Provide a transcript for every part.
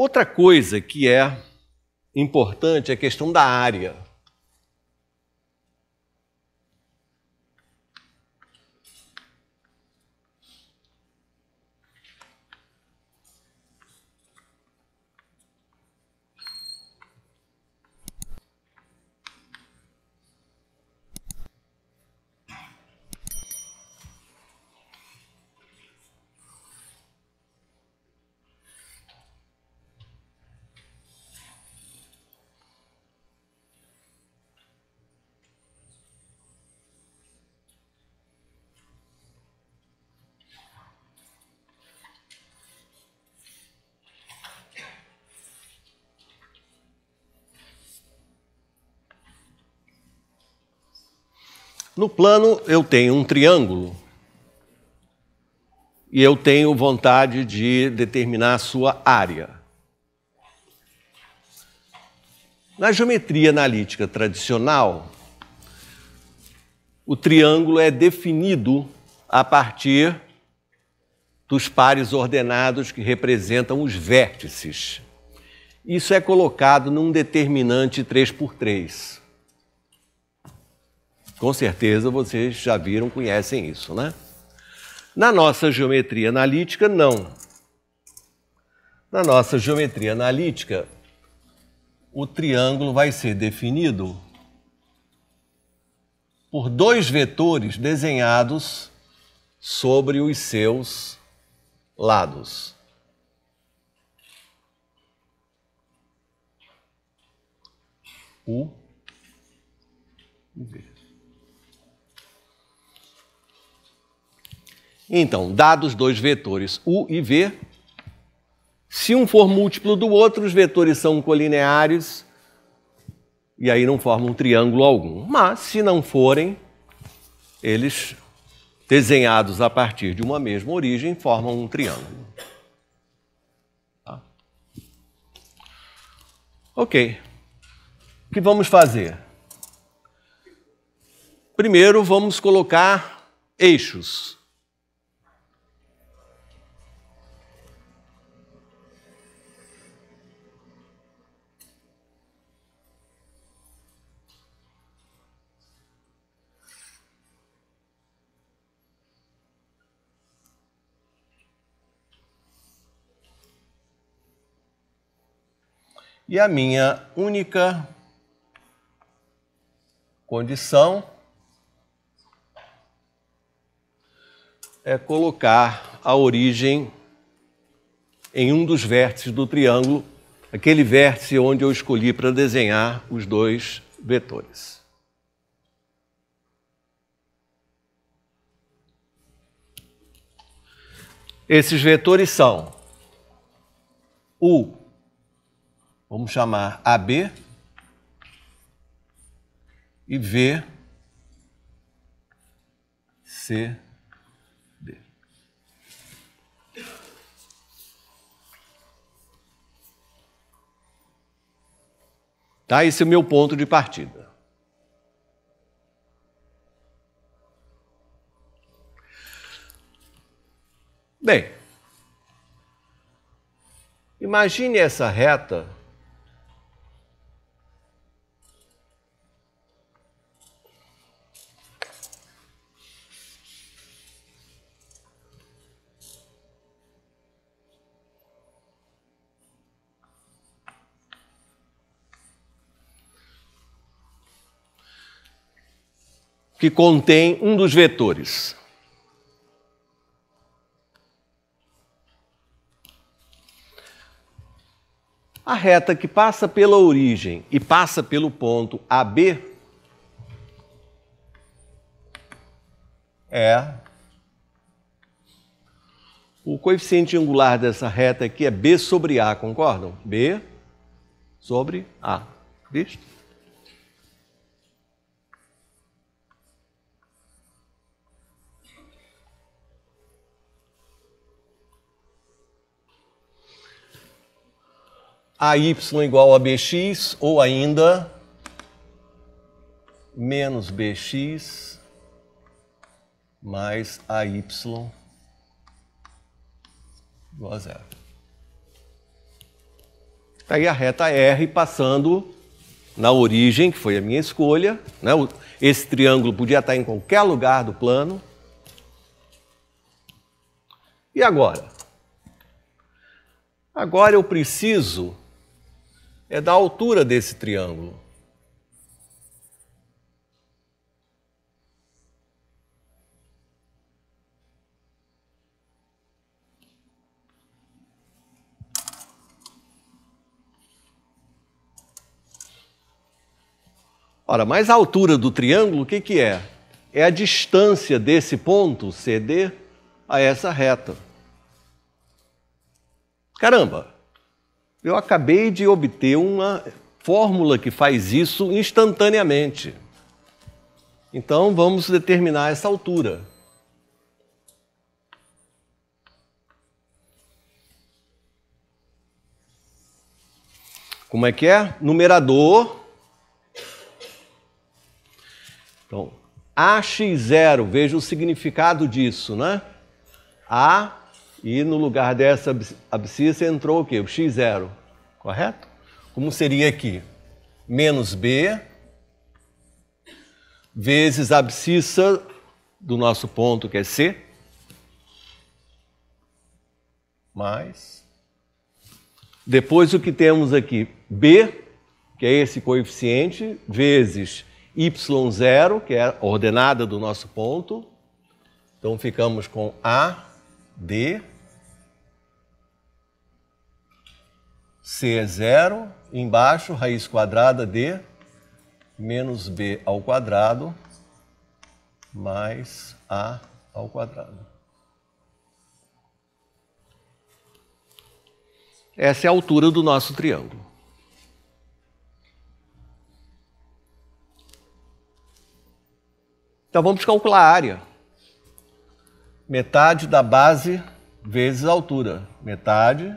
Outra coisa que é importante é a questão da área. No plano, eu tenho um triângulo e eu tenho vontade de determinar a sua área. Na geometria analítica tradicional, o triângulo é definido a partir dos pares ordenados que representam os vértices. Isso é colocado num determinante 3 por 3. Com certeza vocês já viram, conhecem isso, né? Na nossa geometria analítica, não. Na nossa geometria analítica, o triângulo vai ser definido por dois vetores desenhados sobre os seus lados. U e Então, dados dois vetores U e V, se um for múltiplo do outro, os vetores são colineares e aí não formam triângulo algum. Mas, se não forem, eles, desenhados a partir de uma mesma origem, formam um triângulo. Tá? Ok. O que vamos fazer? Primeiro, vamos colocar eixos E a minha única condição é colocar a origem em um dos vértices do triângulo, aquele vértice onde eu escolhi para desenhar os dois vetores. Esses vetores são U Vamos chamar AB e V, C, D. Tá, esse é o meu ponto de partida. Bem, imagine essa reta que contém um dos vetores. A reta que passa pela origem e passa pelo ponto AB é o coeficiente angular dessa reta aqui é B sobre A, concordam? B sobre A. Visto? AY igual a BX, ou ainda menos BX mais AY igual a zero. Está aí a reta R passando na origem, que foi a minha escolha. Né? Esse triângulo podia estar em qualquer lugar do plano. E agora? Agora eu preciso é da altura desse triângulo. Ora, mas a altura do triângulo, o que, que é? É a distância desse ponto, CD, a essa reta. Caramba, eu acabei de obter uma fórmula que faz isso instantaneamente. Então vamos determinar essa altura. Como é que é? Numerador. Então, AX0, veja o significado disso, né? A e no lugar dessa abscissa entrou o quê? O x0, correto? Como seria aqui? Menos b vezes a abscissa do nosso ponto, que é c, mais. Depois o que temos aqui? b, que é esse coeficiente, vezes y0, que é a ordenada do nosso ponto. Então ficamos com a D C é zero, embaixo raiz quadrada de menos B ao quadrado mais A ao quadrado. Essa é a altura do nosso triângulo. Então vamos calcular a área metade da base vezes a altura. Metade.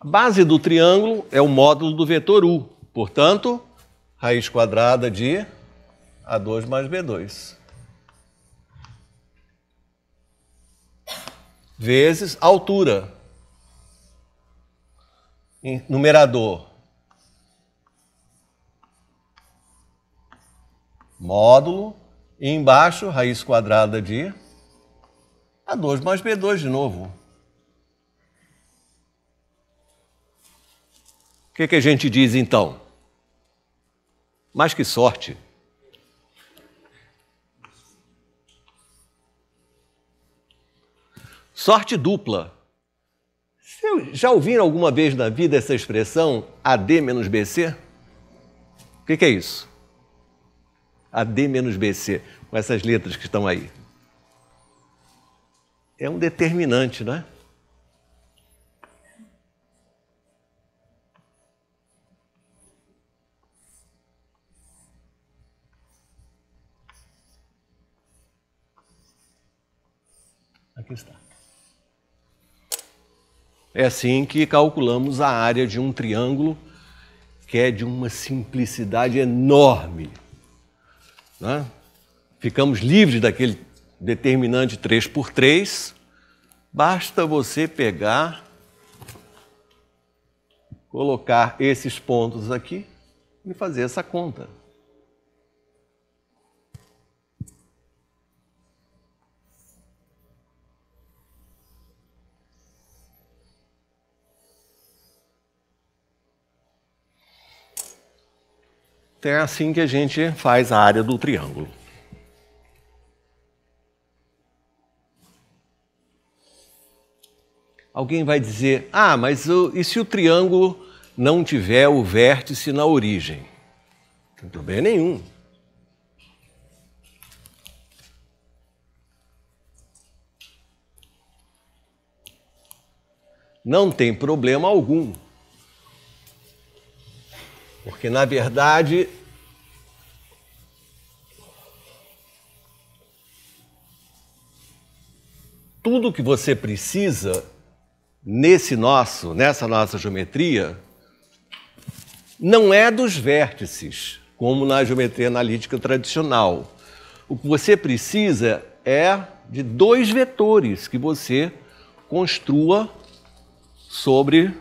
A base do triângulo é o módulo do vetor U. Portanto, raiz quadrada de A2 mais B2. Vezes altura. numerador. Módulo e embaixo, raiz quadrada de A2 mais B2 de novo. O que, que a gente diz então? Mas que sorte! Sorte dupla. Já ouviram alguma vez na vida essa expressão AD menos BC? O que, que é isso? ad menos bc com essas letras que estão aí. É um determinante, né? Aqui está. É assim que calculamos a área de um triângulo que é de uma simplicidade enorme. Né? Ficamos livres daquele determinante 3 por 3. Basta você pegar, colocar esses pontos aqui e fazer essa conta. Então é assim que a gente faz a área do triângulo. Alguém vai dizer: ah, mas e se o triângulo não tiver o vértice na origem? Não tem problema nenhum. Não tem problema algum. Porque, na verdade, tudo que você precisa nesse nosso, nessa nossa geometria, não é dos vértices, como na geometria analítica tradicional. O que você precisa é de dois vetores que você construa sobre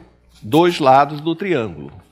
dois lados do triângulo.